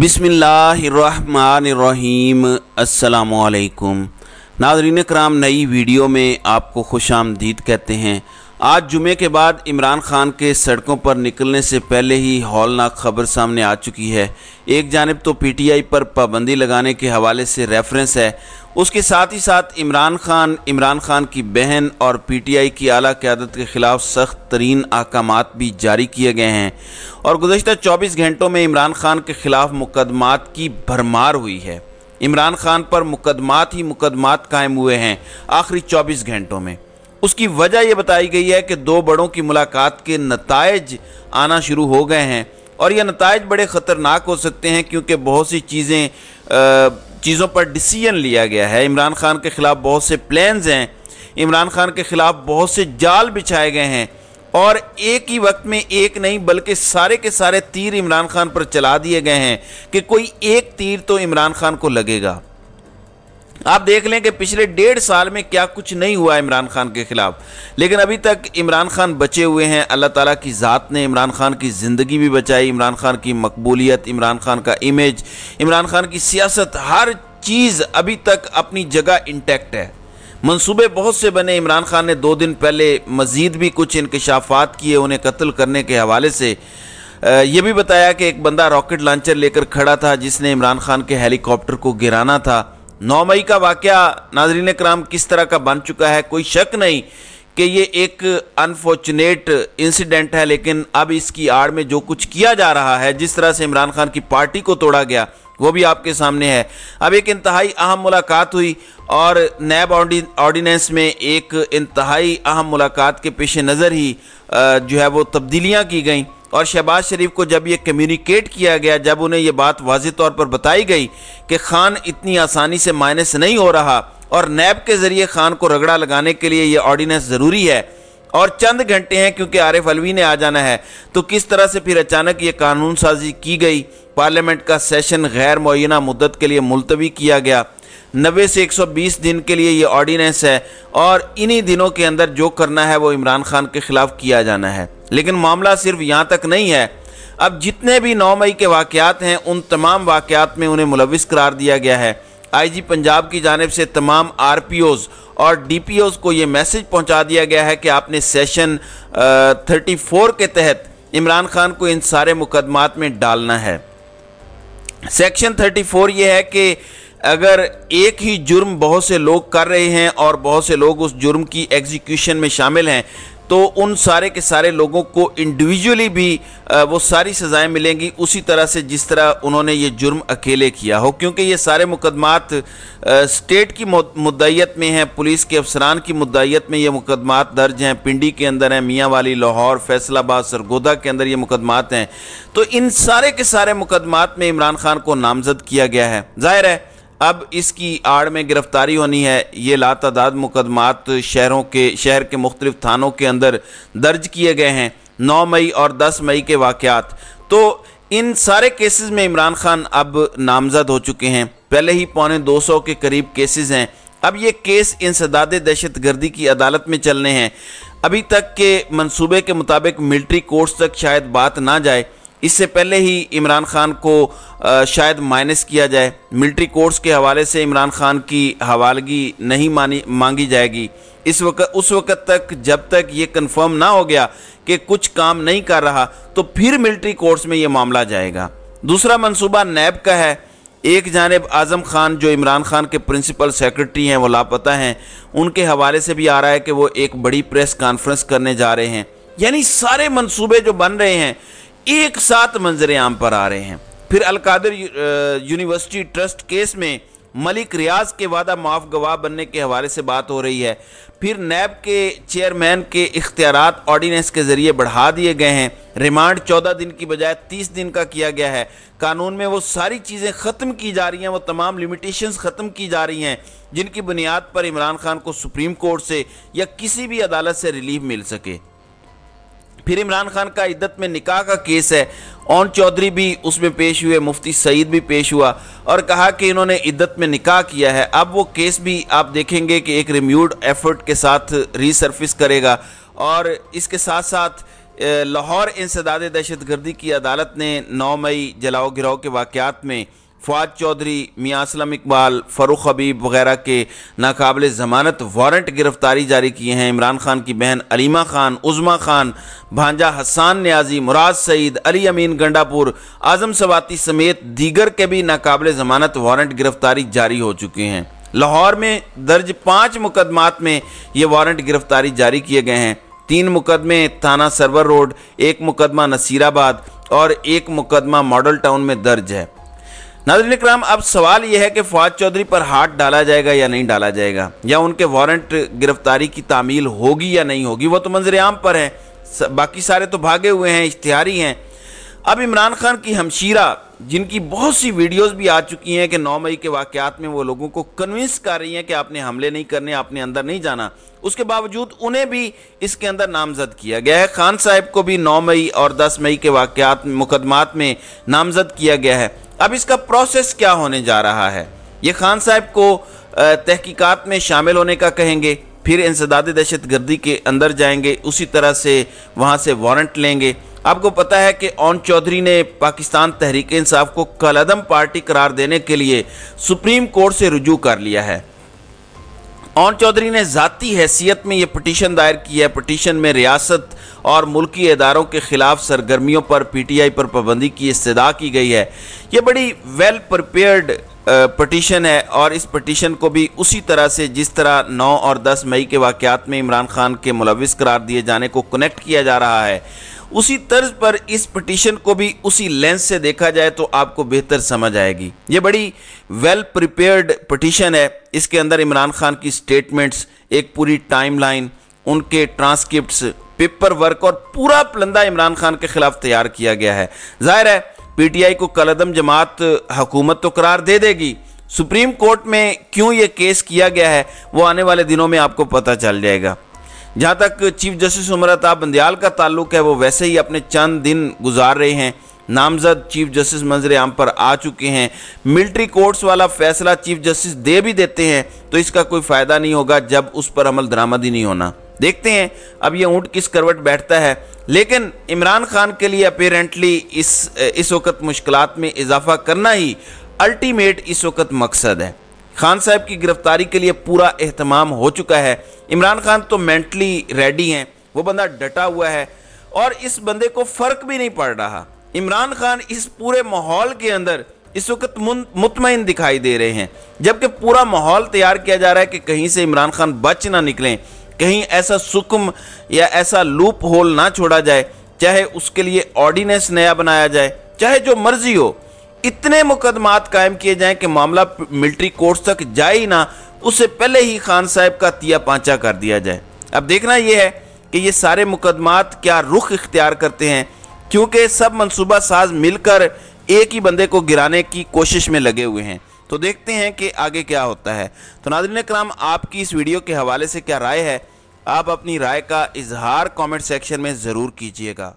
बिसमीम अल्लाम नाजरीन कराम नई वीडियो में आपको खुश आमदीद कहते हैं आज जुमे के बाद इमरान खान के सड़कों पर निकलने से पहले ही हौलनाक खबर सामने आ चुकी है एक जानब तो पीटीआई पर पाबंदी लगाने के हवाले से रेफरेंस है उसके साथ ही साथ इमरान खान इमरान खान की बहन और पीटीआई की आला क्यादत के ख़िलाफ़ सख्त तरीन अहकाम भी जारी किए गए हैं और गुजशत 24 घंटों में इमरान खान के ख़िलाफ़ मुकदमात की भरमार हुई है इमरान खान पर मुकदमात ही मुकदमात कायम हुए हैं आखिरी चौबीस घंटों में उसकी वजह यह बताई गई है कि दो बड़ों की मुलाकात के नतज आना शुरू हो गए हैं और यह नतज बड़े ख़तरनाक हो सकते हैं क्योंकि बहुत सी चीज़ें चीज़ों पर डिसीजन लिया गया है इमरान खान के ख़िलाफ़ बहुत से प्लान्स हैं इमरान खान के ख़िलाफ़ बहुत से जाल बिछाए गए हैं और एक ही वक्त में एक नहीं बल्कि सारे के सारे तीर इमरान खान पर चला दिए गए हैं कि कोई एक तीर तो इमरान खान को लगेगा आप देख लें कि पिछले डेढ़ साल में क्या कुछ नहीं हुआ इमरान खान के ख़िलाफ़ लेकिन अभी तक इमरान खान बचे हुए हैं अल्लाह ताला की ज़ात ने इमरान खान की ज़िंदगी भी बचाई इमरान खान की मकबूलियत इमरान खान का इमेज इमरान खान की सियासत हर चीज़ अभी तक अपनी जगह इंटैक्ट है मंसूबे बहुत से बने इमरान खान ने दो दिन पहले मज़ीद भी कुछ इंकशाफात किए उन्हें कत्ल करने के हवाले से यह भी बताया कि एक बंदा रॉकेट लॉन्चर लेकर खड़ा था जिसने इमरान खान के हेलीकॉप्टर को गिराना था नौ मई का वाक़ नाजरीन कराम किस तरह का बन चुका है कोई शक नहीं कि ये एक अनफॉर्चुनेट इंसिडेंट है लेकिन अब इसकी आड़ में जो कुछ किया जा रहा है जिस तरह से इमरान खान की पार्टी को तोड़ा गया वो भी आपके सामने है अब एक इंतहाई अहम मुलाकात हुई और नैब ऑर्डीनेंस में एक इंतहाई अहम मुलाकात के पेश नज़र ही जो है वो तब्दीलियाँ की गई और शहबाज शरीफ को जब ये कम्युनिकेट किया गया जब उन्हें यह बात वाज तौर पर बताई गई कि खान इतनी आसानी से माइनस नहीं हो रहा और नैब के ज़रिए खान को रगड़ा लगाने के लिए यह ऑर्डीनेंस ज़रूरी है और चंद घंटे हैं क्योंकि आरिफ अलवी ने आ जाना है तो किस तरह से फिर अचानक ये कानून साजी की गई पार्लियामेंट का सेशन गैर मुना मुद्दत के लिए मुलतवी किया गया नब्बे से 120 दिन के लिए ये ऑर्डीनेंस है और इन्हीं दिनों के अंदर जो करना है वो इमरान खान के खिलाफ किया जाना है लेकिन मामला सिर्फ यहाँ तक नहीं है अब जितने भी नौ मई के वाक़ात हैं उन तमाम वाकत में उन्हें मुलविस करार दिया गया है आईजी पंजाब की जानब से तमाम आरपीओज और डीपीओज को ये मैसेज पहुंचा दिया गया है कि आपने सेशन थर्टी फोर के तहत इमरान खान को इन सारे मुकदमात में डालना है सेक्शन थर्टी फोर ये है कि अगर एक ही जुर्म बहुत से लोग कर रहे हैं और बहुत से लोग उस जुर्म की एग्जीक्यूशन में शामिल हैं तो उन सारे के सारे लोगों को इंडिविजुअली भी वो सारी सज़ाएं मिलेंगी उसी तरह से जिस तरह उन्होंने ये जुर्म अकेले किया हो क्योंकि ये सारे मुकदमात स्टेट की मुद्दत में हैं पुलिस के अफसरान की मुद्दत में ये मुकदमात दर्ज हैं पिंडी के अंदर हैं मियाँ वाली लाहौर फैसलाबाद सरगोदा के अंदर ये मुकदमात हैं तो इन सारे के सारे मुकदमात में इमरान खान को नामजद किया गया है ज़ाहिर है अब इसकी आड़ में गिरफ्तारी होनी है ये तदाद मुकदमात शहरों के शहर के मुख्तलिफ थानों के अंदर दर्ज किए गए हैं नौ मई और दस मई के वाक़ात तो इन सारे केसेस में इमरान खान अब नामजद हो चुके हैं पहले ही पौने दो सौ के करीब केसेस हैं अब ये केस इंसदाद दहशत गर्दी की अदालत में चलने हैं अभी तक के मंसूबे के मुताबिक मिल्ट्री कोर्ट्स तक शायद बात ना जाए इससे पहले ही इमरान खान को शायद माइनस किया जाए मिलिट्री कोर्ट्स के हवाले से इमरान खान की हवालगी नहीं मानी मांगी जाएगी इस वक्त उस वक्त तक जब तक ये कंफर्म ना हो गया कि कुछ काम नहीं कर रहा तो फिर मिलिट्री कोर्ट्स में ये मामला जाएगा दूसरा मनसूबा नैब का है एक जानब आज़म खान जो इमरान खान के प्रिंसिपल सेक्रेटरी हैं वो लापता हैं उनके हवाले से भी आ रहा है कि वो एक बड़ी प्रेस कॉन्फ्रेंस करने जा रहे हैं यानी सारे मंसूबे जो बन रहे हैं एक साथ मंजर आम पर आ रहे हैं फिर अलकादर यूनिवर्सिटी ट्रस्ट केस में मलिक रियाज के वादा माफ गवाह बनने के हवाले से बात हो रही है फिर नैब के चेयरमैन के इख्तियार ऑर्डिनेंस के जरिए बढ़ा दिए गए हैं रिमांड चौदह दिन की बजाय तीस दिन का किया गया है कानून में वो सारी चीज़ें ख़त्म की जा रही हैं वो तमाम लिमिटेशंस ख़त्म की जा रही हैं जिनकी बुनियाद पर इमरान खान को सुप्रीम कोर्ट से या किसी भी अदालत से रिलीफ मिल सके फिर इमरान खान का इद्दत में निकाह का केस है ओन चौधरी भी उसमें पेश हुए मुफ्ती सईद भी पेश हुआ और कहा कि इन्होंने इद्दत में निकाह किया है अब वो केस भी आप देखेंगे कि एक रिम्यूड एफर्ट के साथ रीसर्फिस करेगा और इसके साथ साथ लाहौर इंसदाद दहशत गर्दी की अदालत ने 9 मई जलाओ गिराओ के वाक़ में फवाद चौधरी मियाँ असलम इकबाल फ़रूख हबीब वगैरह के नाकबिल ज़मानत वारंट गिरफ़्तारी जारी किए हैं इमरान खान की बहन अलीमा खान उज़मा खान भांजा हसान न्याजी मुराद सईद अली अमीन गंडापुर आज़म सवाती समेत दीगर के भी नाकबिल ज़मानत वारंट गिरफ़्तारी जारी हो चुके हैं लाहौर में दर्ज पाँच मुकदमात में ये वारंट गिरफ़्तारी जारी किए गए हैं तीन मुकदमे थाना सरवर रोड एक मुकदमा नसीराबाद और एक मुकदमा मॉडल टाउन में दर्ज है नाजरीन इक्राम अब सवाल यह है कि फवाद चौधरी पर हाथ डाला जाएगा या नहीं डाला जाएगा या उनके वारंट गिरफ्तारी की तामील होगी या नहीं होगी वो तो मंजर आम पर है बाकी सारे तो भागे हुए हैं इश्तिहारी हैं अब इमरान खान की हमशीरा जिनकी बहुत सी वीडियोस भी आ चुकी हैं कि 9 मई के वाक़ात में वो लोगों को कन्विंस कर रही हैं कि आपने हमले नहीं करने आपने अंदर नहीं जाना उसके बावजूद उन्हें भी इसके अंदर नामजद किया गया है खान साहब को भी 9 मई और 10 मई के वाक़ात मुकदमात में नामजद किया गया है अब इसका प्रोसेस क्या होने जा रहा है ये खान साहब को तहकीकात में शामिल होने का कहेंगे फिर इंसदाद दहशत गर्दी के अंदर जाएंगे उसी तरह से वहाँ से वारंट लेंगे आपको पता है कि ओन चौधरी ने पाकिस्तान तहरीक इंसाफ को कलदम पार्टी करार देने के लिए सुप्रीम कोर्ट से रजू कर लिया है ओन चौधरी ने ज़ाती हैसियत में यह पटिशन दायर की है पटिशन में रियासत और मुल्की इदारों के ख़िलाफ़ सरगर्मियों पर पीटीआई पर पाबंदी की इस्तः की गई है यह बड़ी वेल प्रपेयर्ड पटिशन है और इस पटिशन को भी उसी तरह से जिस तरह 9 और 10 मई के वाक़ में इमरान खान के मुलविस करार दिए जाने को कनेक्ट किया जा रहा है उसी तर्ज पर इस पटिशन को भी उसी लेंस से देखा जाए तो आपको बेहतर समझ आएगी ये बड़ी वेल प्रिपेयर्ड पटिशन है इसके अंदर इमरान खान की स्टेटमेंट्स एक पूरी टाइमलाइन उनके ट्रांसक्रिप्ट्स पेपर वर्क और पूरा पलंदा इमरान खान के खिलाफ तैयार किया गया है जाहिर है पीटीआई को कलदम जमात हुकूमत तो करार दे देगी सुप्रीम कोर्ट में क्यों ये केस किया गया है वो आने वाले दिनों में आपको पता चल जाएगा जहाँ तक चीफ जस्टिस उमर अता बंदयाल का ताल्लुक है वो वैसे ही अपने चंद दिन गुजार रहे हैं नामजद चीफ जस्टिस मंजर आम पर आ चुके हैं मिलिट्री कोर्ट्स वाला फैसला चीफ जस्टिस दे भी देते हैं तो इसका कोई फ़ायदा नहीं होगा जब उस पर अमल दरामद ही नहीं होना देखते हैं अब ये ऊँट किस करवट बैठता है लेकिन इमरान खान के लिए अपेरेंटली इस इस वक्त मुश्किल में इजाफा करना ही अल्टीमेट इस वक्त मकसद है खान साहब की गिरफ्तारी के लिए पूरा अहतमाम हो चुका है इमरान खान तो मेंटली रेडी हैं वो बंदा डटा हुआ है और इस बंदे को फ़र्क भी नहीं पड़ रहा इमरान खान इस पूरे माहौल के अंदर इस वक्त मुतमिन दिखाई दे रहे हैं जबकि पूरा माहौल तैयार किया जा रहा है कि कहीं से इमरान खान बच ना निकलें कहीं ऐसा सुकम या ऐसा लूप होल ना छोड़ा जाए चाहे उसके लिए ऑर्डिनेंस नया बनाया जाए चाहे जो मर्जी हो इतने मुकदमात कायम किए जाएं कि मामला मिलिट्री कोर्ट तक जाए ही ना उससे पहले ही खान साहब का तिया पांचा कर दिया जाए अब देखना यह है कि ये सारे मुकदमात क्या रुख इख्तियार करते हैं क्योंकि सब मनसूबा साज मिलकर एक ही बंदे को गिराने की कोशिश में लगे हुए हैं तो देखते हैं कि आगे क्या होता है तो नादरीन कराम आपकी इस वीडियो के हवाले से क्या राय है आप अपनी राय का इजहार कमेंट सेक्शन में ज़रूर कीजिएगा